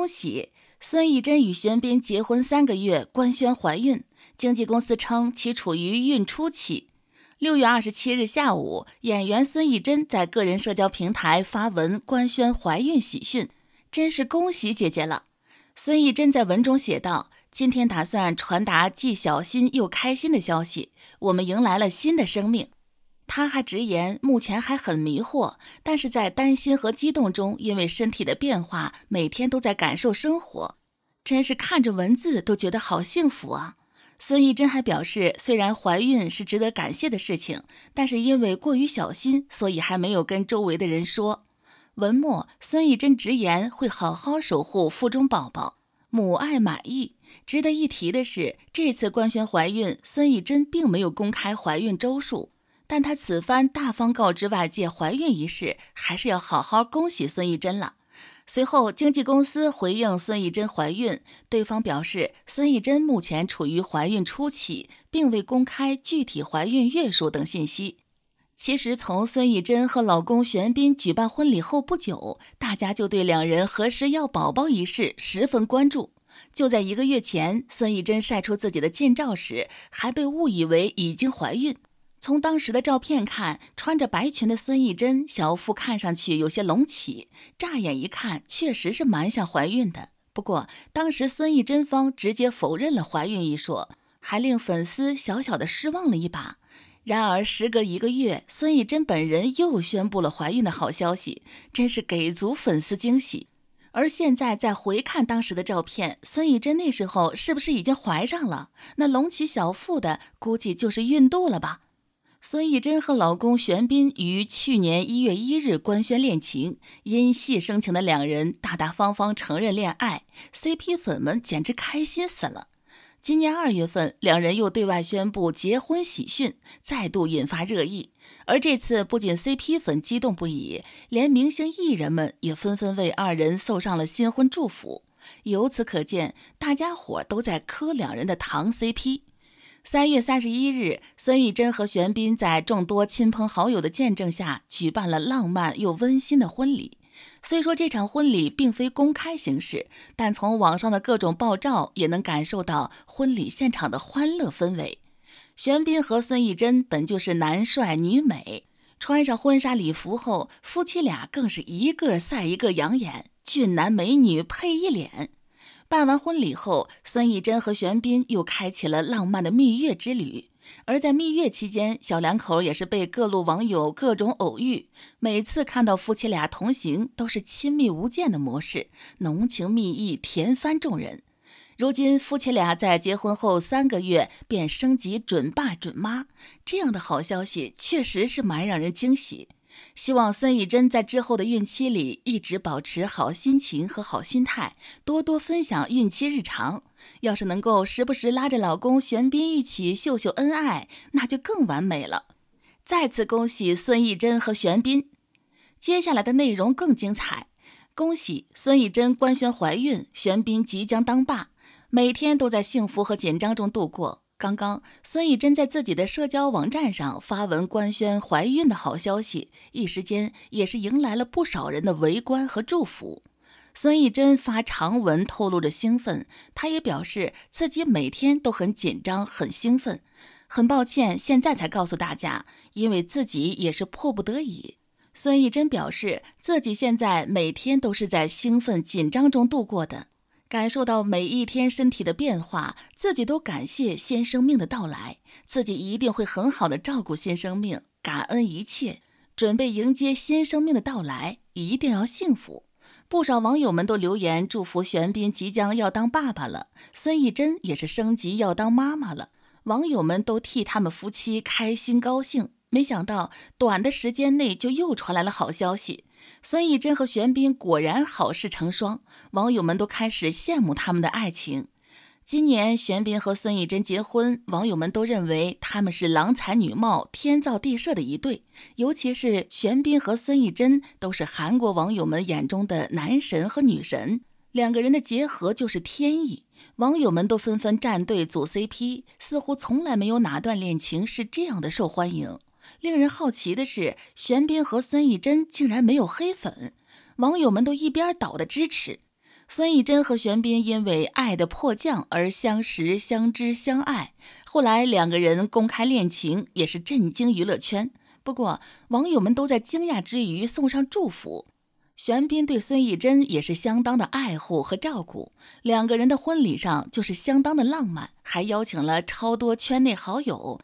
恭喜孙艺珍与玄彬结婚三个月，官宣怀孕。经纪公司称其处于孕初期。六月二十七日下午，演员孙艺珍在个人社交平台发文官宣怀孕喜讯，真是恭喜姐姐了。孙艺珍在文中写道：“今天打算传达既小心又开心的消息，我们迎来了新的生命。”她还直言目前还很迷惑，但是在担心和激动中，因为身体的变化，每天都在感受生活，真是看着文字都觉得好幸福啊。孙艺珍还表示，虽然怀孕是值得感谢的事情，但是因为过于小心，所以还没有跟周围的人说。文末，孙艺珍直言会好好守护腹中宝宝，母爱满溢。值得一提的是，这次官宣怀孕，孙艺珍并没有公开怀孕周数。但她此番大方告知外界怀孕一事，还是要好好恭喜孙艺珍了。随后，经纪公司回应孙艺珍怀孕，对方表示孙艺珍目前处于怀孕初期，并未公开具体怀孕月数等信息。其实，从孙艺珍和老公玄彬举办婚礼后不久，大家就对两人何时要宝宝一事十分关注。就在一个月前，孙艺珍晒出自己的近照时，还被误以为已经怀孕。从当时的照片看，穿着白裙的孙艺珍小腹看上去有些隆起，乍眼一看确实是蛮像怀孕的。不过当时孙艺珍方直接否认了怀孕一说，还令粉丝小小的失望了一把。然而时隔一个月，孙艺珍本人又宣布了怀孕的好消息，真是给足粉丝惊喜。而现在再回看当时的照片，孙艺珍那时候是不是已经怀上了？那隆起小腹的估计就是孕肚了吧？孙艺珍和老公玄彬于去年一月一日官宣恋情，因戏生情的两人大大方方承认恋爱，CP 粉们简直开心死了。今年二月份，两人又对外宣布结婚喜讯，再度引发热议。而这次不仅 CP 粉激动不已，连明星艺人们也纷纷为二人送上了新婚祝福。由此可见，大家伙都在磕两人的糖 CP。三月三十一日，孙艺珍和玄彬在众多亲朋好友的见证下，举办了浪漫又温馨的婚礼。虽说这场婚礼并非公开形式，但从网上的各种爆照也能感受到婚礼现场的欢乐氛围。玄彬和孙艺珍本就是男帅女美，穿上婚纱礼服后，夫妻俩更是一个赛一个养眼，俊男美女配一脸。办完婚礼后，孙艺珍和玄彬又开启了浪漫的蜜月之旅。而在蜜月期间，小两口也是被各路网友各种偶遇，每次看到夫妻俩同行，都是亲密无间的模式，浓情蜜意，甜翻众人。如今，夫妻俩在结婚后三个月便升级准爸准妈，这样的好消息确实是蛮让人惊喜。希望孙艺珍在之后的孕期里一直保持好心情和好心态，多多分享孕期日常。要是能够时不时拉着老公玄彬一起秀秀恩爱，那就更完美了。再次恭喜孙艺珍和玄彬，接下来的内容更精彩。恭喜孙艺珍官宣怀孕，玄彬即将当爸，每天都在幸福和紧张中度过。刚刚，孙艺珍在自己的社交网站上发文官宣怀孕的好消息，一时间也是迎来了不少人的围观和祝福。孙艺珍发长文透露着兴奋，她也表示自己每天都很紧张、很兴奋。很抱歉现在才告诉大家，因为自己也是迫不得已。孙艺珍表示自己现在每天都是在兴奋、紧张中度过的。感受到每一天身体的变化，自己都感谢新生命的到来，自己一定会很好的照顾新生命，感恩一切，准备迎接新生命的到来，一定要幸福。不少网友们都留言祝福玄彬即将要当爸爸了，孙艺珍也是升级要当妈妈了，网友们都替他们夫妻开心高兴。没想到短的时间内就又传来了好消息。孙艺珍和玄彬果然好事成双，网友们都开始羡慕他们的爱情。今年玄彬和孙艺珍结婚，网友们都认为他们是郎才女貌、天造地设的一对。尤其是玄彬和孙艺珍都是韩国网友们眼中的男神和女神，两个人的结合就是天意。网友们都纷纷站队组 CP，似乎从来没有哪段恋情是这样的受欢迎。令人好奇的是，玄彬和孙艺珍竟然没有黑粉，网友们都一边倒的支持。孙艺珍和玄彬因为《爱的迫降》而相识、相知、相爱，后来两个人公开恋情也是震惊娱乐圈。不过，网友们都在惊讶之余送上祝福。玄彬对孙艺珍也是相当的爱护和照顾，两个人的婚礼上就是相当的浪漫，还邀请了超多圈内好友。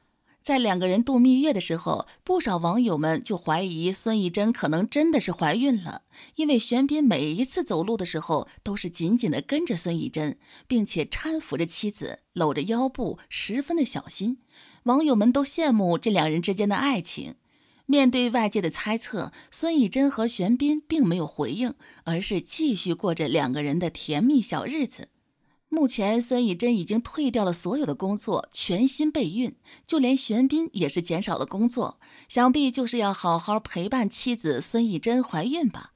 在两个人度蜜月的时候，不少网友们就怀疑孙艺珍可能真的是怀孕了，因为玄彬每一次走路的时候都是紧紧的跟着孙艺珍，并且搀扶着妻子，搂着腰部，十分的小心。网友们都羡慕这两人之间的爱情。面对外界的猜测，孙艺珍和玄彬并没有回应，而是继续过着两个人的甜蜜小日子。目前孙艺珍已经退掉了所有的工作，全心备孕。就连玄彬也是减少了工作，想必就是要好好陪伴妻子孙艺珍怀孕吧。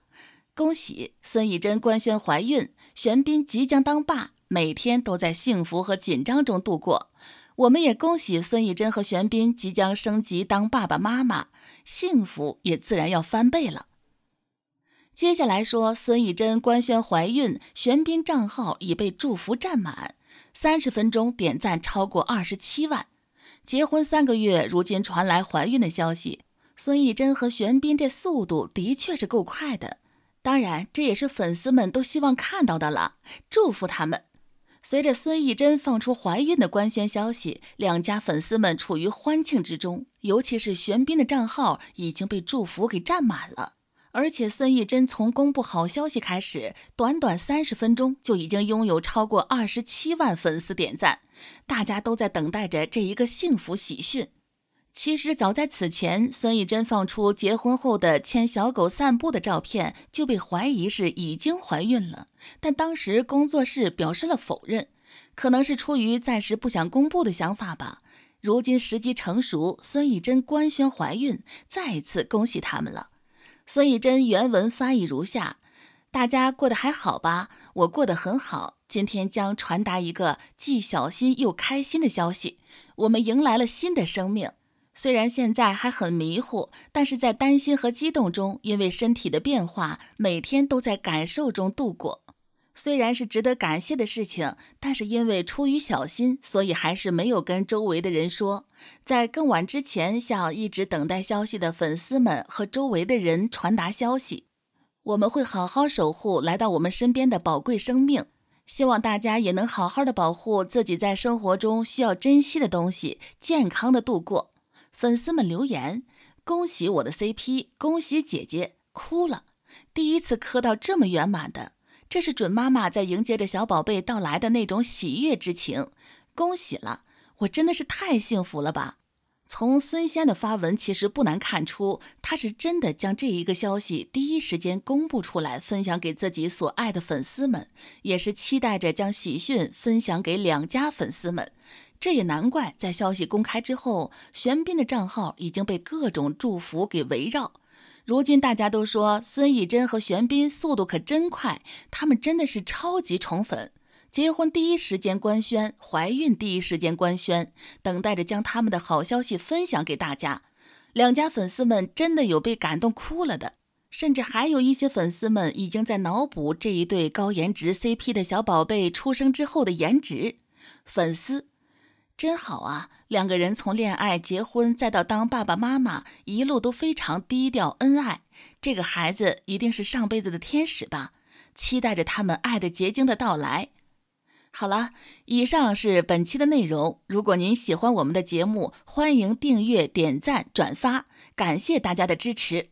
恭喜孙艺珍官宣怀孕，玄彬即将当爸，每天都在幸福和紧张中度过。我们也恭喜孙艺珍和玄彬即将升级当爸爸妈妈，幸福也自然要翻倍了。接下来说，孙艺珍官宣怀孕，玄彬账号已被祝福占满，三十分钟点赞超过二十七万。结婚三个月，如今传来怀孕的消息，孙艺珍和玄彬这速度的确是够快的。当然，这也是粉丝们都希望看到的了，祝福他们。随着孙艺珍放出怀孕的官宣消息，两家粉丝们处于欢庆之中，尤其是玄彬的账号已经被祝福给占满了。而且孙艺珍从公布好消息开始，短短三十分钟就已经拥有超过二十七万粉丝点赞，大家都在等待着这一个幸福喜讯。其实早在此前，孙艺珍放出结婚后的牵小狗散步的照片，就被怀疑是已经怀孕了，但当时工作室表示了否认，可能是出于暂时不想公布的想法吧。如今时机成熟，孙艺珍官宣怀孕，再一次恭喜他们了。孙艺珍原文翻译如下：大家过得还好吧？我过得很好。今天将传达一个既小心又开心的消息：我们迎来了新的生命。虽然现在还很迷糊，但是在担心和激动中，因为身体的变化，每天都在感受中度过。虽然是值得感谢的事情，但是因为出于小心，所以还是没有跟周围的人说。在更晚之前，向一直等待消息的粉丝们和周围的人传达消息：我们会好好守护来到我们身边的宝贵生命，希望大家也能好好的保护自己，在生活中需要珍惜的东西，健康的度过。粉丝们留言：恭喜我的 CP，恭喜姐姐，哭了，第一次磕到这么圆满的。这是准妈妈在迎接着小宝贝到来的那种喜悦之情，恭喜了！我真的是太幸福了吧！从孙仙的发文其实不难看出，他是真的将这一个消息第一时间公布出来，分享给自己所爱的粉丝们，也是期待着将喜讯分享给两家粉丝们。这也难怪，在消息公开之后，玄彬的账号已经被各种祝福给围绕。如今大家都说孙艺珍和玄彬速度可真快，他们真的是超级宠粉，结婚第一时间官宣，怀孕第一时间官宣，等待着将他们的好消息分享给大家。两家粉丝们真的有被感动哭了的，甚至还有一些粉丝们已经在脑补这一对高颜值 CP 的小宝贝出生之后的颜值。粉丝。真好啊，两个人从恋爱、结婚再到当爸爸妈妈，一路都非常低调恩爱。这个孩子一定是上辈子的天使吧？期待着他们爱的结晶的到来。好了，以上是本期的内容。如果您喜欢我们的节目，欢迎订阅、点赞、转发，感谢大家的支持。